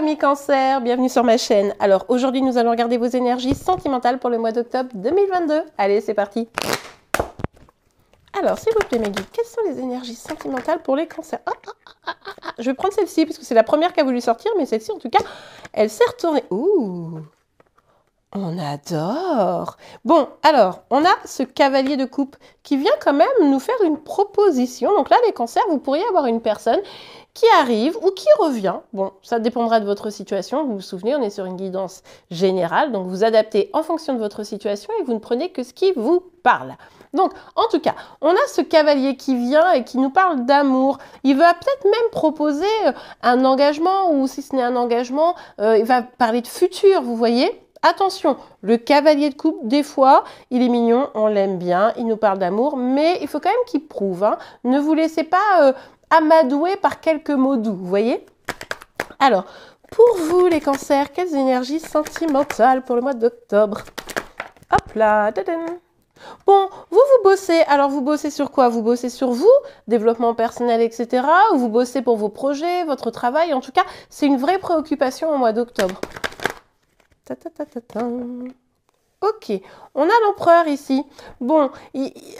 Amis cancer, bienvenue sur ma chaîne. Alors aujourd'hui nous allons regarder vos énergies sentimentales pour le mois d'octobre 2022. Allez c'est parti Alors s'il vous plaît Maggie, quelles sont les énergies sentimentales pour les cancers ah, ah, ah, Je vais prendre celle-ci puisque c'est la première qui a voulu sortir, mais celle-ci en tout cas, elle s'est retournée. Ouh on adore. Bon, alors, on a ce cavalier de coupe qui vient quand même nous faire une proposition. Donc là, les cancers, vous pourriez avoir une personne qui arrive ou qui revient. Bon, ça dépendra de votre situation. Vous vous souvenez, on est sur une guidance générale, donc vous adaptez en fonction de votre situation et vous ne prenez que ce qui vous parle. Donc, en tout cas, on a ce cavalier qui vient et qui nous parle d'amour. Il va peut-être même proposer euh, un engagement ou si ce n'est un engagement, euh, il va parler de futur, vous voyez Attention, le cavalier de coupe, des fois, il est mignon, on l'aime bien, il nous parle d'amour, mais il faut quand même qu'il prouve. Hein. Ne vous laissez pas euh, amadoué par quelques mots doux, vous voyez Alors, pour vous les cancers, quelles énergies sentimentales pour le mois d'octobre Hop là, Bon, vous, vous bossez. Alors, vous bossez sur quoi Vous bossez sur vous, développement personnel, etc. Ou vous bossez pour vos projets, votre travail. En tout cas, c'est une vraie préoccupation au mois d'octobre. Ok, on a l'empereur ici. Bon,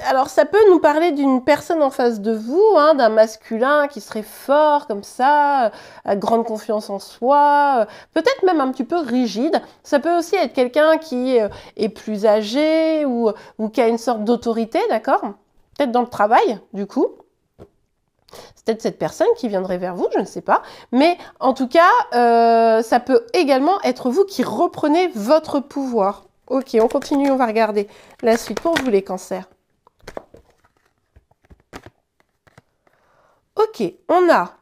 alors ça peut nous parler d'une personne en face de vous, hein, d'un masculin qui serait fort comme ça, euh, à grande confiance en soi, euh, peut-être même un petit peu rigide. Ça peut aussi être quelqu'un qui euh, est plus âgé ou, qui a une sorte d'autorité, d'accord Peut-être dans le travail, du coup. C'est peut-être cette personne qui viendrait vers vous, je ne sais pas. Mais en tout cas, ça peut également être vous qui reprenez votre pouvoir. Ok, on continue, on va regarder la suite pour vous les cancers. Ok, on a...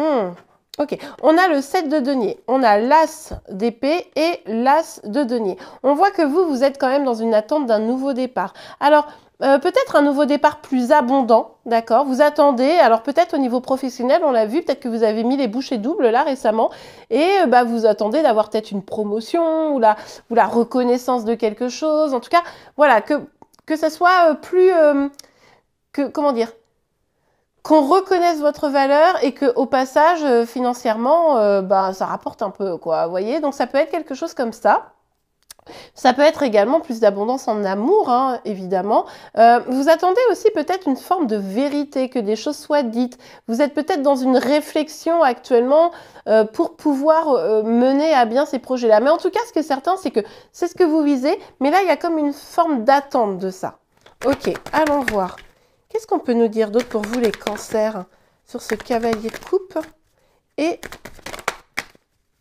Hmm, ok, on a le 7 de denier, on a l'as d'épée et l'as de denier. On voit que vous, vous êtes quand même dans une attente d'un nouveau départ. Alors, euh, peut-être un nouveau départ plus abondant, d'accord Vous attendez, alors peut-être au niveau professionnel, on l'a vu, peut-être que vous avez mis les bouchées doubles là récemment, et euh, bah, vous attendez d'avoir peut-être une promotion ou la, ou la reconnaissance de quelque chose. En tout cas, voilà, que, que ça soit euh, plus... comment dire qu'on reconnaisse votre valeur et que au passage financièrement bah, ça rapporte un peu quoi vous voyez donc ça peut être quelque chose comme ça ça peut être également plus d'abondance en amour, hein, évidemment. Euh, vous attendez aussi peut-être une forme de vérité, que des choses soient dites. Vous êtes peut-être dans une réflexion actuellement euh, pour pouvoir euh, mener à bien ces projets-là. Mais en tout cas, ce qui est certain, c'est que c'est ce que vous visez, mais là, il y a comme une forme d'attente de ça. Ok, allons voir. Qu'est-ce qu'on peut nous dire d'autre pour vous, les cancers, sur ce cavalier de coupe et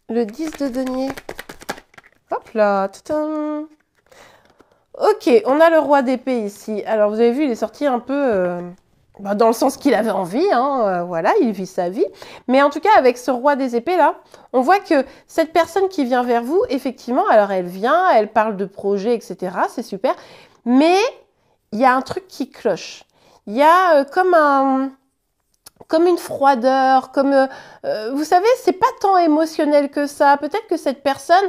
le 10 de denier Hop là, tadam. Ok, on a le roi d'épée ici. Alors vous avez vu, il est sorti un peu euh, bah, dans le sens qu'il avait envie. Hein, euh, voilà, il vit sa vie. Mais en tout cas, avec ce roi des épées là, on voit que cette personne qui vient vers vous, effectivement, alors elle vient, elle parle de projets, etc. C'est super. Mais il y a un truc qui cloche. Il y a euh, comme un comme une froideur, comme vous savez, c'est pas tant émotionnel que ça. Peut-être que cette personne,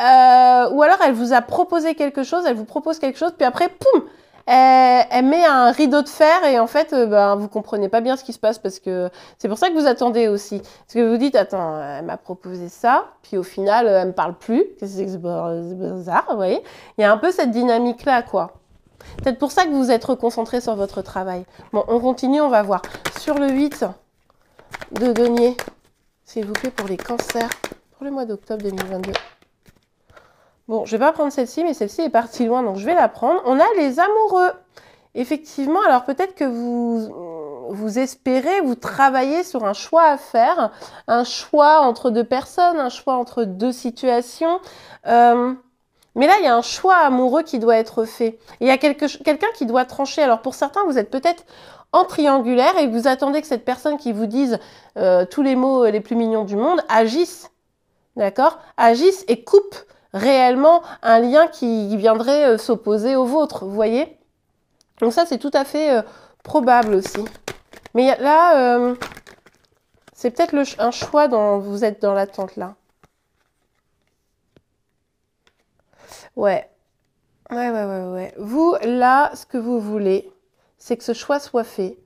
euh, ou alors elle vous a proposé quelque chose, elle vous propose quelque chose, puis après, poum, elle, met un rideau de fer et en fait, euh, ben, vous comprenez pas bien ce qui se passe parce que c'est pour ça que vous attendez aussi. Parce que vous vous dites, attends, elle m'a proposé ça, puis au final, elle me parle plus. Qu'est-ce c'est bizarre, vous voyez Il y a un peu cette dynamique-là, quoi. Peut-être pour ça que vous êtes reconcentré sur votre travail. Bon, on continue, on va voir. Sur le 8 de denier, s'il vous plaît, pour les cancers, pour le mois d'octobre 2022. Bon, je vais pas prendre celle-ci, mais celle-ci est partie loin, donc je vais la prendre. On a les amoureux. Effectivement, alors peut-être que vous vous espérez, vous travaillez sur un choix à faire, un choix entre deux personnes, un choix entre deux situations. Euh, mais là, il y a un choix amoureux qui doit être fait. il y a quelqu'un qui doit trancher. Alors pour certains, vous êtes peut-être en triangulaire et vous attendez que cette personne qui vous dise euh, tous les mots les plus mignons du monde agisse. D'accord Agisse et coupe réellement un lien qui viendrait euh, s'opposer au vôtre, vous voyez Donc ça, c'est tout à fait euh, probable aussi. Mais là, euh, c'est peut-être un choix dont vous êtes dans l'attente là. Ouais. Ouais, ouais, ouais, ouais. Vous, là, ce que vous voulez, c'est que ce choix soit fait.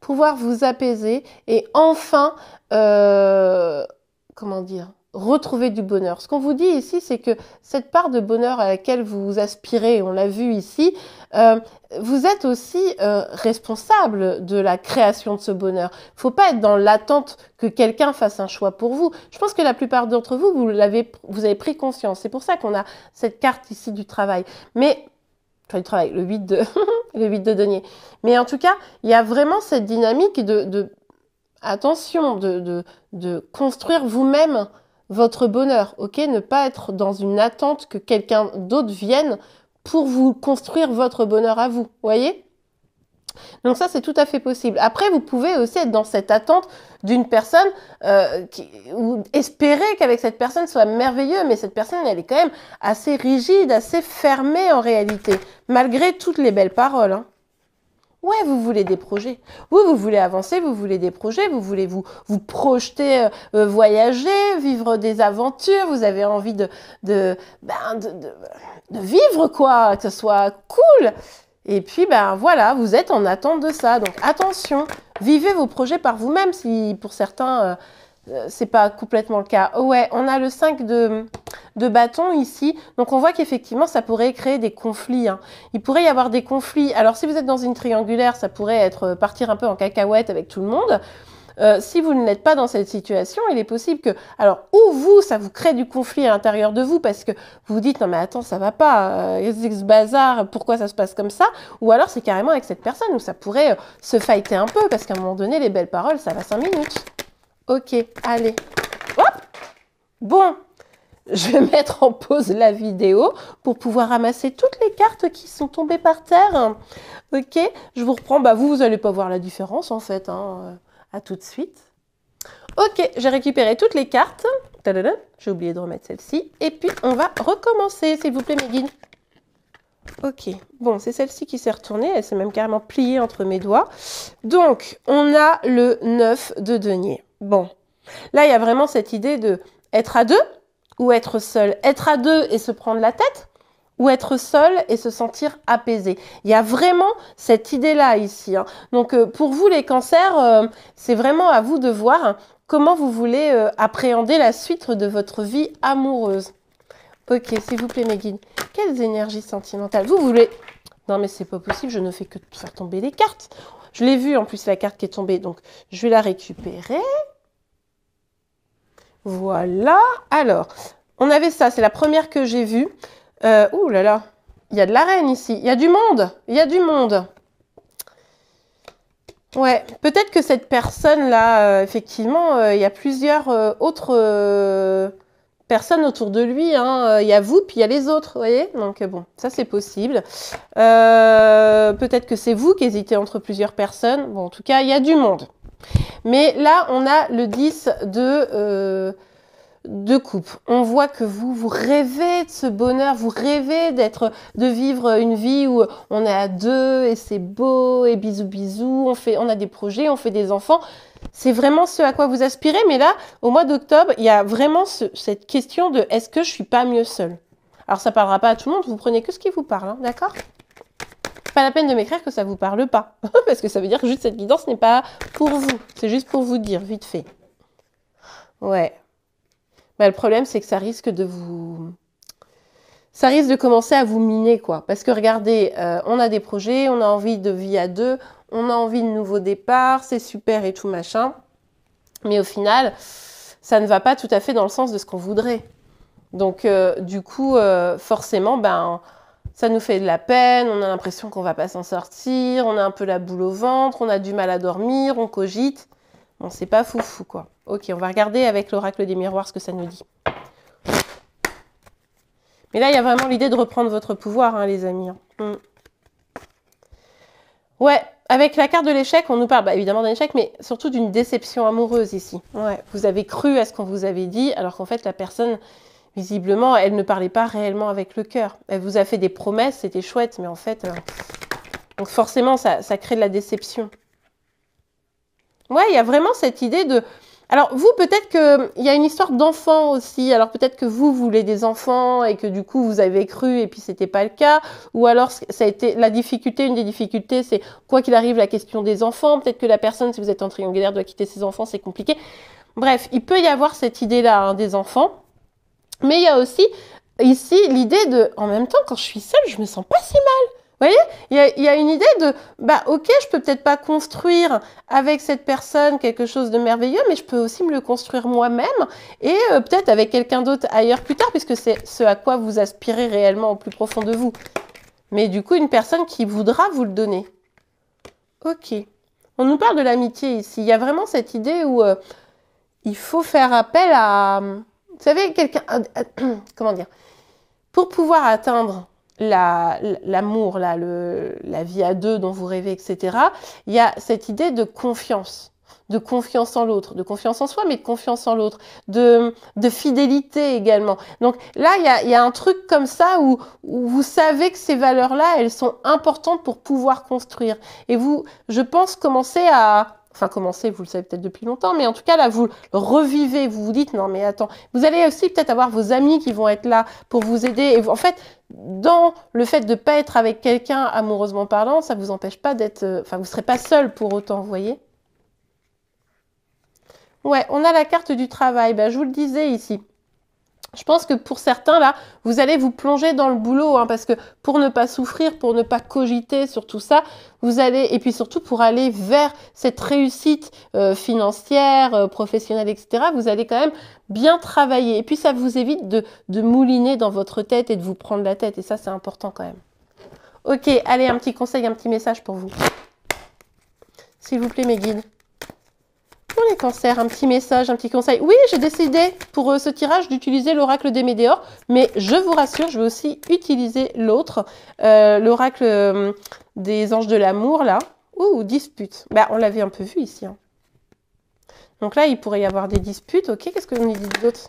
Pouvoir vous apaiser et enfin, comment dire, retrouver du bonheur. Ce qu'on vous dit ici, c'est que cette part de bonheur à laquelle vous aspirez, on l'a vu ici, euh, vous êtes aussi euh, responsable de la création de ce bonheur. Il faut pas être dans l'attente que quelqu'un fasse un choix pour vous. Je pense que la plupart d'entre vous, vous l'avez, vous avez pris conscience. C'est pour ça qu'on a cette carte ici du travail. Mais travail, le 8 de le 8 de denier. Mais en tout cas, il y a vraiment cette dynamique de, attention, de, de, de construire vous-même votre bonheur, ok Ne pas être dans une attente que quelqu'un d'autre vienne pour vous construire votre bonheur à vous, voyez donc ça, c'est tout à fait possible. Après, vous pouvez aussi être dans cette attente d'une personne euh, qui, ou espérer qu'avec cette personne soit merveilleux, mais cette personne, elle est quand même assez rigide, assez fermée en réalité, malgré toutes les belles paroles. Hein. Ouais, vous voulez des projets. Oui, vous voulez avancer, vous voulez des projets, vous voulez vous vous projeter, euh, euh, voyager, vivre des aventures. Vous avez envie de de, ben, de, vivre quoi, que ce soit cool. Et puis ben voilà, vous êtes en attente de ça. Donc attention, vivez vos projets par vous-même si pour certains euh, euh, c'est pas complètement le cas. ouais, on a le 5 de, bâton ici. Donc on voit qu'effectivement, ça pourrait créer des conflits. Hein. Il pourrait y avoir des conflits. Alors si vous êtes dans une triangulaire, ça pourrait être euh, partir un peu en cacahuète avec tout le monde. Euh, si vous n'êtes pas dans cette situation, il est possible que, alors, ou vous, ça vous crée du conflit à l'intérieur de vous parce que vous vous dites non mais attends ça va pas, ce bazar, pourquoi ça se passe comme ça Ou alors c'est carrément avec cette personne où ça pourrait se fighter un peu parce qu'à un moment donné les belles paroles ça va 5 minutes. Ok, allez. Bon, je vais mettre en pause la vidéo pour pouvoir ramasser toutes les cartes qui sont tombées par terre. Ok, je vous reprends. Bah vous, vous n'allez pas voir la différence en fait. Hein. À tout de suite. Ok, j'ai récupéré toutes les cartes. J'ai oublié de remettre celle-ci. Et puis, on va recommencer, s'il vous plaît, mes Ok, bon, c'est celle-ci qui s'est retournée, elle s'est même carrément pliée entre mes doigts. Donc, on a le 9 de denier. Bon, là, il y a vraiment cette idée de être à deux ou être seul. Être à deux et se prendre la tête ou être seul et se sentir apaisé. Il y a vraiment cette idée-là ici. Hein. Donc euh, pour vous les cancers, euh, c'est vraiment à vous de voir comment vous voulez euh, appréhender la suite de votre vie amoureuse. Ok, s'il vous plaît mes guides, quelles énergies sentimentales vous voulez Non mais c'est pas possible, je ne fais que faire tomber les cartes. Je l'ai vu en plus la carte qui est tombée, donc je vais la récupérer. Voilà. Alors, on avait ça, c'est la première que j'ai vue. Euh, ouh là là, il y a de la reine ici. Il y a du monde. Il y a du monde. Ouais, peut-être que cette personne-là, euh, effectivement, euh, il y a plusieurs autres personne autour de lui. Hein. Euh, il y a vous, puis il y a les autres, vous voyez Donc euh, bon, ça c'est possible. Euh, peut-être que c'est vous qui hésitez entre plusieurs personnes. Bon, en tout cas, il y a du monde. Mais là, on a le 10 de... de coupe. On voit que vous, vous rêvez de ce bonheur, vous rêvez d'être, de vivre une vie où on est à deux et c'est beau et bisous bisous, on fait, on a des projets, on fait des enfants c'est vraiment ce à quoi vous aspirez. Mais là, au mois d'octobre, il y a vraiment cette question de est-ce que je suis pas mieux seul Alors ça parlera pas à tout le monde, vous prenez que ce qui vous parle, hein, d'accord Pas la peine de m'écrire que ça vous parle pas, parce que ça veut dire que juste cette guidance n'est pas pour vous. C'est juste pour vous dire, vite fait. Ouais. Bah, le problème, c'est que ça risque de vous ça risque de commencer à vous miner, quoi. Parce que regardez, euh, on a des projets, on a envie de vie à deux, on a envie de nouveaux départs, c'est super et tout machin. Mais au final, ça ne va pas tout à fait dans le sens de ce qu'on voudrait. Donc euh, du coup, euh, forcément, ben, ça nous fait de la peine, on a l'impression qu'on va pas s'en sortir, on a un peu la boule au ventre, on a du mal à dormir, on cogite. Bon, c'est pas foufou quoi. Ok, on va regarder avec l'oracle des miroirs ce que ça nous dit. Mais là, il y a vraiment l'idée de reprendre votre pouvoir, hein, les amis. Hein. Mm. Ouais, avec la carte de l'échec, on nous parle bah, évidemment d'un échec, mais surtout d'une déception amoureuse ici. Ouais, vous avez cru à ce qu'on vous avait dit, alors qu'en fait la personne, visiblement, elle ne parlait pas réellement avec le cœur. Elle vous a fait des promesses, c'était chouette, mais en fait, euh, donc forcément, ça, ça crée de la déception. Ouais, il y a vraiment cette idée de alors vous, peut-être qu'il euh, y a une histoire d'enfant aussi. Alors peut-être que vous voulez des enfants et que du coup vous avez cru et puis ce n'était pas le cas. Ou alors ça a été la difficulté, une des difficultés, c'est quoi qu'il arrive la question des enfants. Peut-être que la personne, si vous êtes en triangulaire, doit quitter ses enfants, c'est compliqué. Bref, il peut y avoir cette idée-là hein, des enfants. Mais il y a aussi ici l'idée de, en même temps, quand je suis seule, je ne me sens pas si mal. Vous voyez, il y a, une idée de, bah ok, je peux peut-être pas construire avec cette personne quelque chose de merveilleux, mais je peux aussi me le construire moi-même et euh, peut-être avec quelqu'un d'autre ailleurs plus tard, puisque c'est ce à quoi vous aspirez réellement au plus profond de vous. Mais du coup, une personne qui voudra vous le donner. Ok. On nous parle de l'amitié ici. Il y a vraiment cette idée où euh, il faut faire appel à, vous savez, quelqu'un, euh, comment dire, pour pouvoir atteindre l'amour, la, le, la vie à deux dont vous rêvez, etc., il y a cette idée de confiance de confiance en l'autre, de confiance en soi, mais de confiance en l'autre, de, de fidélité également. Donc là, il y a, y a, un truc comme ça où, où vous savez que ces valeurs-là, elles sont importantes pour pouvoir construire. Et vous, je pense, commencer à enfin commencer, vous le savez peut-être depuis longtemps, mais en tout cas là vous le revivez, vous vous dites non mais attends, vous allez aussi peut-être avoir vos amis qui vont être là pour vous aider et en fait dans le fait de ne pas être avec quelqu'un amoureusement parlant, ça vous empêche pas d'être, euh, enfin vous ne serez pas seul pour autant, vous voyez. Ouais, on a la carte du travail, ben, je vous le disais ici je pense que pour certains, là, vous allez vous plonger dans le boulot, hein, parce que pour ne pas souffrir, pour ne pas cogiter sur tout ça, vous allez, et puis surtout pour aller vers cette réussite euh, financière, euh, professionnelle, etc., vous allez quand même bien travailler. Et puis ça vous évite de, de mouliner dans votre tête et de vous prendre la tête. Et ça, c'est important quand même. Ok, allez, un petit conseil, un petit message pour vous. S'il vous plaît, mes guides pour les cancers, un petit message, un petit conseil. Oui, j'ai décidé pour euh, ce tirage d'utiliser l'oracle des Médéors, mais je vous rassure, je vais aussi utiliser l'autre, euh, l'oracle euh, des anges de l'amour, là. Ouh, dispute. Bah, on l'avait un peu vu ici. Hein. Donc là, il pourrait y avoir des disputes, ok Qu'est-ce que vous nous dites d'autre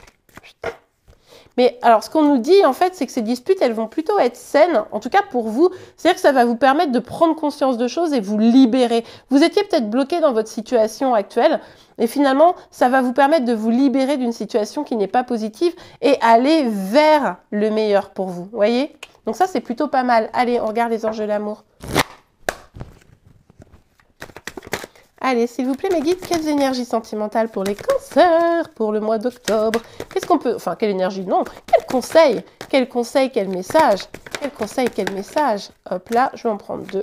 mais alors, ce qu'on nous dit, en fait, c'est que ces disputes, elles vont plutôt être saines, en tout cas pour vous. C'est-à-dire que ça va vous permettre de prendre conscience de choses et vous libérer. Vous étiez peut-être bloqué dans votre situation actuelle, et finalement, ça va vous permettre de vous libérer d'une situation qui n'est pas positive et aller vers le meilleur pour vous. Voyez Donc ça, c'est plutôt pas mal. Allez, on regarde les anges de l'amour. Allez, s'il vous plaît, mes guides, quelles énergies sentimentales pour les cancers pour le mois d'octobre Qu'est-ce qu'on peut... Enfin, quelle énergie Non, quel conseil Quel conseil, quel message Quel conseil, quel message Hop là, je vais en prendre deux.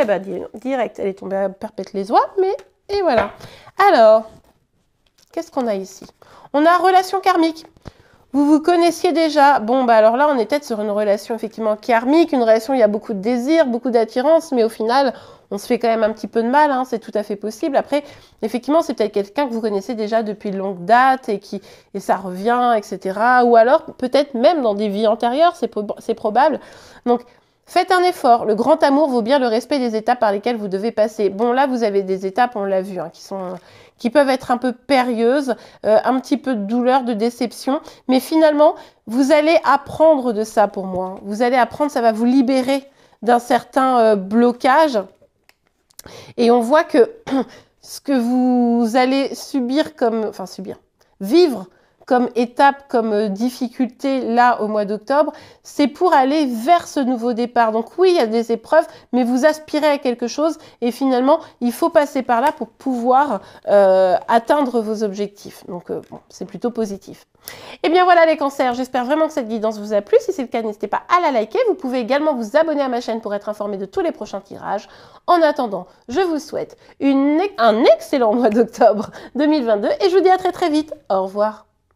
Eh ben, direct, elle est tombée à perpète les oies, mais... Et voilà. Alors, qu'est-ce qu'on a ici On a relation karmique. Vous vous connaissiez déjà. Bon, bah alors là, on est peut-être sur une relation effectivement karmique, une relation où il y a beaucoup de désirs, beaucoup d'attirance, mais au final, on se fait quand même un petit peu de mal, hein, c'est tout à fait possible. Après, effectivement, c'est peut-être quelqu'un que vous connaissez déjà depuis longue date et qui et ça revient, etc. Ou alors peut-être même dans des vies antérieures, c'est probable. Donc Faites un effort. Le grand amour vaut bien le respect des étapes par lesquelles vous devez passer. Bon, là, vous avez des étapes, on l'a vu, hein, qui sont qui peuvent être un peu périlleuses, euh, un petit peu de douleur, de déception, mais finalement, vous allez apprendre de ça pour moi. Vous allez apprendre, ça va vous libérer d'un certain euh, blocage et on voit que ce que vous allez subir comme, enfin subir, vivre comme étape, comme euh, difficulté là au mois d'octobre, c'est pour aller vers ce nouveau départ. Donc oui, il y a des épreuves, mais vous aspirez à quelque chose et finalement, il faut passer par là pour pouvoir euh, atteindre vos objectifs. Donc euh, c'est plutôt positif. Et eh bien voilà les cancers, j'espère vraiment que cette guidance vous a plu. Si c'est le cas, n'hésitez pas à la liker. Vous pouvez également vous abonner à ma chaîne pour être informé de tous les prochains tirages. En attendant, je vous souhaite une, un excellent mois d'octobre 2022 et je vous dis à très très vite. Au revoir.